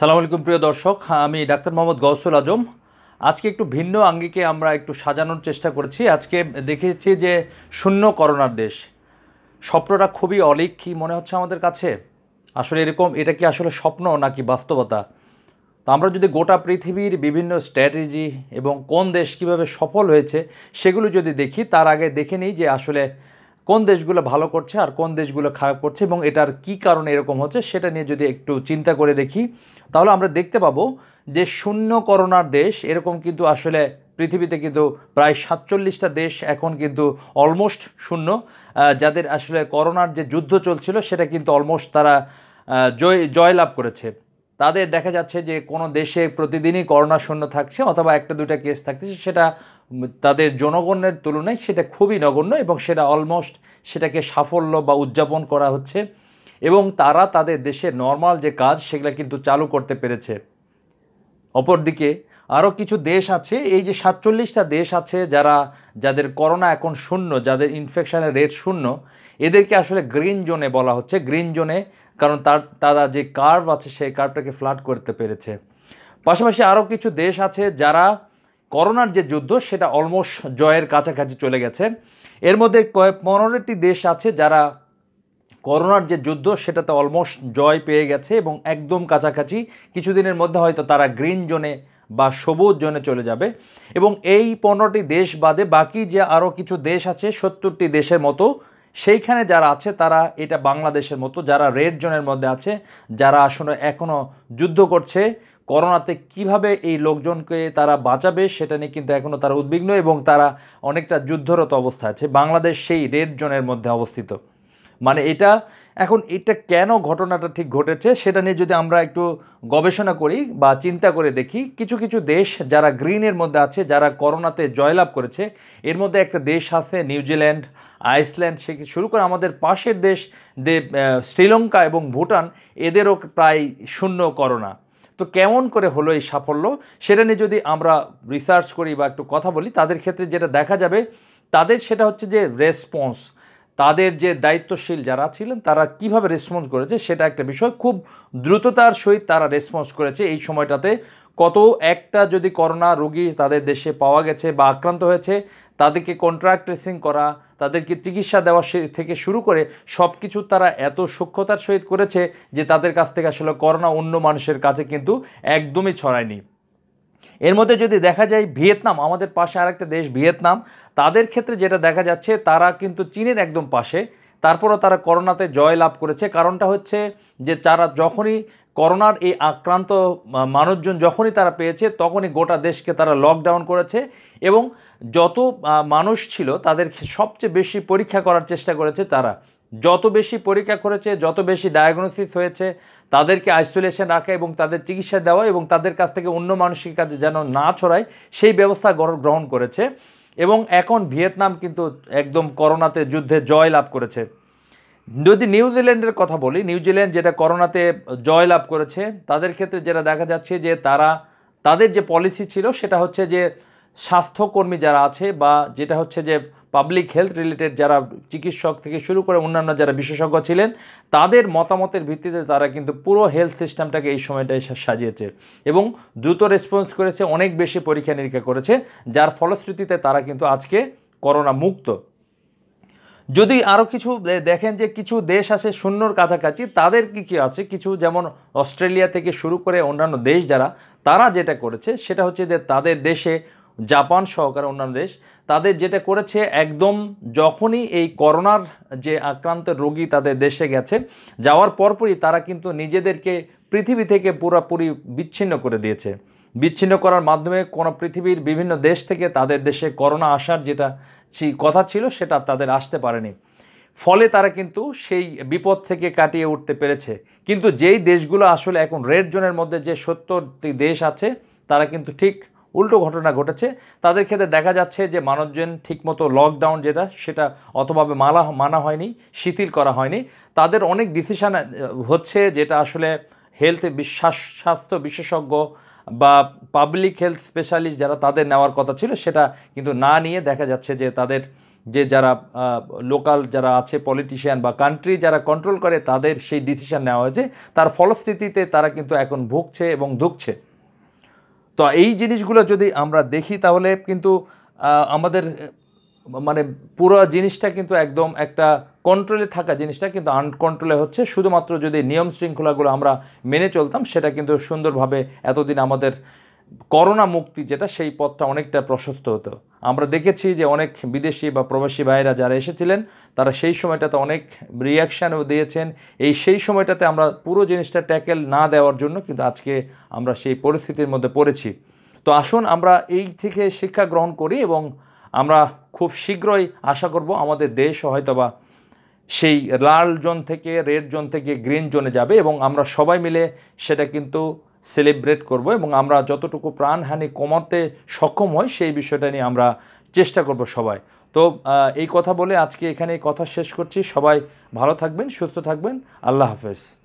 সালাম আলাইকুম প্রিয় দর্শক হ্যাঁ, আমি ডাক্তার মোহাম্মদ গৌসুল আজম আজকে একটু ভিন্ন আঙ্গিকে আমরা একটু সাজানোর চেষ্টা করেছি আজকে দেখেছি যে শূন্য করোনার দেশ স্বপ্নটা খুবই অলিক কি মনে হচ্ছে আমাদের কাছে আসলে এরকম এটা কি আসলে স্বপ্ন নাকি বাস্তবতা তো আমরা যদি গোটা পৃথিবীর বিভিন্ন স্ট্র্যাটেজি এবং কোন দেশ কিভাবে সফল হয়েছে সেগুলো যদি দেখি তার আগে দেখে নিই যে আসলে কোন দেশগুলো ভালো করছে আর কোন দেশগুলো খারাপ করছে এবং এটার কি কারণে এরকম হচ্ছে সেটা নিয়ে যদি একটু চিন্তা করে দেখি তাহলে আমরা দেখতে পাবো যে শূন্য করোনার দেশ এরকম কিন্তু আসলে পৃথিবীতে কিন্তু প্রায় সাতচল্লিশটা দেশ এখন কিন্তু অলমোস্ট শূন্য যাদের আসলে করোনার যে যুদ্ধ চলছিল সেটা কিন্তু অলমোস্ট তারা জয় জয়লাভ করেছে তাদের দেখা যাচ্ছে যে কোনো দেশে প্রতিদিনই করোনা শূন্য থাকছে অথবা একটা দুইটা কেস থাকছে সেটা তাদের জনগণের তুলনায় সেটা খুবই নগণ্য এবং সেটা অলমোস্ট সেটাকে সাফল্য বা উদযাপন করা হচ্ছে এবং তারা তাদের দেশে নর্মাল যে কাজ সেগুলো কিন্তু চালু করতে পেরেছে অপরদিকে আরও কিছু দেশ আছে এই যে সাতচল্লিশটা দেশ আছে যারা যাদের করোনা এখন শূন্য যাদের ইনফেকশানের রেট শূন্য এদেরকে আসলে গ্রিন জোনে বলা হচ্ছে গ্রিন জোনে কারণ তার তারা যে কার্ভ আছে সেই কার্ভটাকে ফ্ল্যাট করতে পেরেছে পাশাপাশি আরও কিছু দেশ আছে যারা করোনার যে যুদ্ধ সেটা অলমোস্ট জয়ের কাছাকাছি চলে গেছে এর মধ্যে কয়েক পনেরোটি দেশ আছে যারা করোনার যে যুদ্ধ সেটাতে অলমোস্ট জয় পেয়ে গেছে এবং একদম কাছাকাছি কিছুদিনের মধ্যে হয়তো তারা গ্রিন জোনে বা সবুজ জোনে চলে যাবে এবং এই পনেরোটি দেশ বাদে বাকি যে আরও কিছু দেশ আছে সত্তরটি দেশের মতো সেইখানে যারা আছে তারা এটা বাংলাদেশের মতো যারা রেড জোনের মধ্যে আছে যারা আসলে এখনও যুদ্ধ করছে করোনাতে কিভাবে এই লোকজনকে তারা বাঁচাবে সেটা নিয়ে কিন্তু এখনও তারা উদ্বিগ্ন এবং তারা অনেকটা যুদ্ধরত অবস্থা আছে বাংলাদেশ সেই রেড জোনের মধ্যে অবস্থিত মানে এটা এখন এটা কেন ঘটনাটা ঠিক ঘটেছে সেটা নিয়ে যদি আমরা একটু গবেষণা করি বা চিন্তা করে দেখি কিছু কিছু দেশ যারা গ্রিনের মধ্যে আছে যারা করোনাতে জয়লাভ করেছে এর মধ্যে একটা দেশ আছে নিউজিল্যান্ড আইসল্যান্ড সে শুরু করে আমাদের পাশের দেশ শ্রীলঙ্কা এবং ভুটান এদেরও প্রায় শূন্য করোনা তো কেমন করে হলো এই সাফল্য সেটা নিয়ে যদি আমরা রিসার্চ করি বা একটু কথা বলি তাদের ক্ষেত্রে যেটা দেখা যাবে তাদের সেটা হচ্ছে যে রেসপন্স তাদের যে দায়িত্বশীল যারা ছিলেন তারা কিভাবে রেসপন্স করেছে সেটা একটা বিষয় খুব দ্রুততার সহিত তারা রেসপন্স করেছে এই সময়টাতে কত একটা যদি করোনা রোগী তাদের দেশে পাওয়া গেছে বা আক্রান্ত হয়েছে তাদেরকে কন্ট্রাক্ট ট্রেসিং করা তাদেরকে চিকিৎসা দেওয়া থেকে শুরু করে সব কিছু তারা এত সূক্ষ্মতার সহিত করেছে যে তাদের কাছ থেকে আসলে করোনা অন্য মানুষের কাছে কিন্তু একদমই ছড়ায়নি এর মধ্যে যদি দেখা যায় ভিয়েতনাম আমাদের পাশে আরেকটা দেশ ভিয়েতনাম তাদের ক্ষেত্রে যেটা দেখা যাচ্ছে তারা কিন্তু চীনের একদম পাশে তারপরও তারা করোনাতে জয় লাভ করেছে কারণটা হচ্ছে যে তারা যখনই করোনার এই আক্রান্ত মানুষজন যখনই তারা পেয়েছে তখনই গোটা দেশকে তারা লকডাউন করেছে এবং যত মানুষ ছিল তাদের সবচেয়ে বেশি পরীক্ষা করার চেষ্টা করেছে তারা যত বেশি পরীক্ষা করেছে যত বেশি ডায়াগনোসিস হয়েছে তাদেরকে আইসোলেশন রাখা এবং তাদের চিকিৎসা দেওয়া এবং তাদের কাছ থেকে অন্য মানুষের কাছে যেন না ছড়ায় সেই ব্যবস্থা গ্রহণ করেছে এবং এখন ভিয়েতনাম কিন্তু একদম করোনাতে যুদ্ধে জয় লাভ করেছে যদি নিউজিল্যান্ডের কথা বলি নিউজিল্যান্ড যেটা করোনাতে জয় লাভ করেছে তাদের ক্ষেত্রে যেটা দেখা যাচ্ছে যে তারা তাদের যে পলিসি ছিল সেটা হচ্ছে যে স্বাস্থ্যকর্মী যারা আছে বা যেটা হচ্ছে যে পাবলিক হেলথ রিলেটেড যারা চিকিৎসক থেকে শুরু করে অন্যান্য যারা বিশেষজ্ঞ ছিলেন তাদের মতামতের ভিত্তিতে তারা কিন্তু পুরো হেলথ সিস্টেমটাকে এই সময়টায় সাজিয়েছে এবং দ্রুত রেসপন্স করেছে অনেক বেশি পরীক্ষা নিরীক্ষা করেছে যার ফলশ্রুতিতে তারা কিন্তু আজকে করোনা মুক্ত যদি আরও কিছু দেখেন যে কিছু দেশ আছে শূন্যর কাছাকাছি তাদের কি কী আছে কিছু যেমন অস্ট্রেলিয়া থেকে শুরু করে অন্যান্য দেশ যারা তারা যেটা করেছে সেটা হচ্ছে যে তাদের দেশে জাপান সহকারে অন্যান্য দেশ তাদের যেটা করেছে একদম যখনই এই করোনার যে আক্রান্ত রোগী তাদের দেশে গেছে যাওয়ার পরপরই তারা কিন্তু নিজেদেরকে পৃথিবী থেকে পুরোপুরি বিচ্ছিন্ন করে দিয়েছে বিচ্ছিন্ন করার মাধ্যমে কোনো পৃথিবীর বিভিন্ন দেশ থেকে তাদের দেশে করোনা আসার যেটা কথা ছিল সেটা তাদের আসতে পারেনি ফলে তারা কিন্তু সেই বিপদ থেকে কাটিয়ে উঠতে পেরেছে কিন্তু যেই দেশগুলো আসলে এখন রেড জোনের মধ্যে যে সত্তরটি দেশ আছে তারা কিন্তু ঠিক উল্টো ঘটনা ঘটেছে তাদের ক্ষেত্রে দেখা যাচ্ছে যে মানুষজন ঠিকমতো লকডাউন যেটা সেটা অতভাবে মালা মানা হয়নি শিথিল করা হয়নি তাদের অনেক ডিসিশান হচ্ছে যেটা আসলে হেলথ বিশ্বাস স্বাস্থ্য বিশেষজ্ঞ বা পাবলিক হেলথ স্পেশালিস্ট যারা তাদের নেওয়ার কথা ছিল সেটা কিন্তু না নিয়ে দেখা যাচ্ছে যে তাদের যে যারা লোকাল যারা আছে পলিটিশিয়ান বা কান্ট্রি যারা কন্ট্রোল করে তাদের সেই ডিসিশান নেওয়া হয়েছে তার ফলশ্রুতিতে তারা কিন্তু এখন ভুগছে এবং ধুকছে তো এই জিনিসগুলো যদি আমরা দেখি তাহলে কিন্তু আমাদের মানে পুরো জিনিসটা কিন্তু একদম একটা কন্ট্রোলে থাকা জিনিসটা কিন্তু আনকন্ট্রোলে হচ্ছে শুধুমাত্র যদি নিয়ম শৃঙ্খলাগুলো আমরা মেনে চলতাম সেটা কিন্তু সুন্দরভাবে এতদিন আমাদের করোনা মুক্তি যেটা সেই পথটা অনেকটা প্রশস্ত হতো আমরা দেখেছি যে অনেক বিদেশি বা প্রবাসী ভাইরা যারা এসেছিলেন তারা সেই সময়টাতে অনেক রিয়াকশানও দিয়েছেন এই সেই সময়টাতে আমরা পুরো জিনিসটা ট্যাকেল না দেওয়ার জন্য কিন্তু আজকে আমরা সেই পরিস্থিতির মধ্যে পড়েছি তো আসুন আমরা এই থেকে শিক্ষা গ্রহণ করি এবং আমরা খুব শীঘ্রই আশা করব আমাদের দেশ হয়তোবা সেই লাল জোন থেকে রেড জোন থেকে গ্রিন জোনে যাবে এবং আমরা সবাই মিলে সেটা কিন্তু সেলিব্রেট করব এবং আমরা যতটুকু প্রাণহানি কমাতে সক্ষম হয় সেই বিষয়টা নিয়ে আমরা চেষ্টা করব সবাই তো এই কথা বলে আজকে এখানে কথা শেষ করছি সবাই ভালো থাকবেন সুস্থ থাকবেন আল্লাহ হাফেজ